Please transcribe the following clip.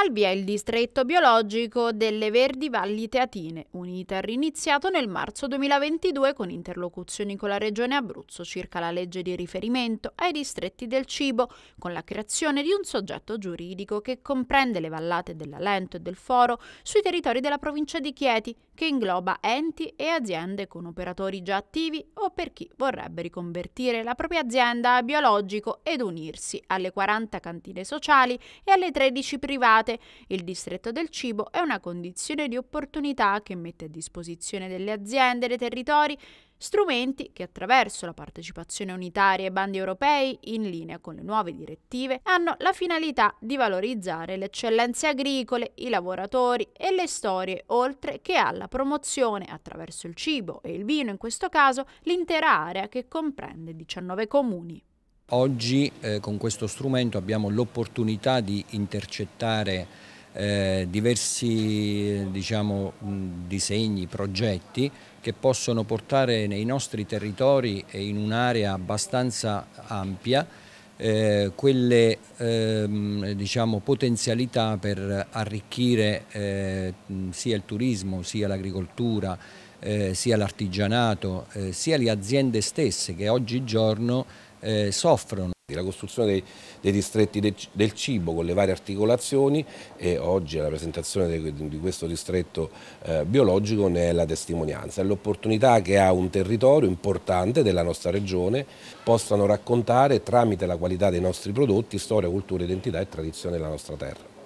Albia è il distretto biologico delle Verdi Valli Teatine, un iter iniziato nel marzo 2022 con interlocuzioni con la Regione Abruzzo circa la legge di riferimento ai distretti del cibo, con la creazione di un soggetto giuridico che comprende le vallate della Lento e del Foro sui territori della provincia di Chieti, che ingloba enti e aziende con operatori già attivi o per chi vorrebbe riconvertire la propria azienda a biologico ed unirsi alle 40 cantine sociali e alle 13 private private, il distretto del cibo è una condizione di opportunità che mette a disposizione delle aziende e dei territori strumenti che attraverso la partecipazione unitaria ai bandi europei, in linea con le nuove direttive, hanno la finalità di valorizzare le eccellenze agricole, i lavoratori e le storie, oltre che alla promozione, attraverso il cibo e il vino in questo caso, l'intera area che comprende 19 comuni. Oggi eh, con questo strumento abbiamo l'opportunità di intercettare eh, diversi diciamo, disegni, progetti che possono portare nei nostri territori e in un'area abbastanza ampia eh, quelle ehm, diciamo, potenzialità per arricchire eh, sia il turismo sia l'agricoltura eh, sia l'artigianato eh, sia le aziende stesse che oggigiorno eh, soffrono. La costruzione dei, dei distretti de, del cibo con le varie articolazioni e oggi la presentazione di, di questo distretto eh, biologico ne è la testimonianza. È l'opportunità che ha un territorio importante della nostra regione possano raccontare tramite la qualità dei nostri prodotti storia, cultura, identità e tradizione della nostra terra.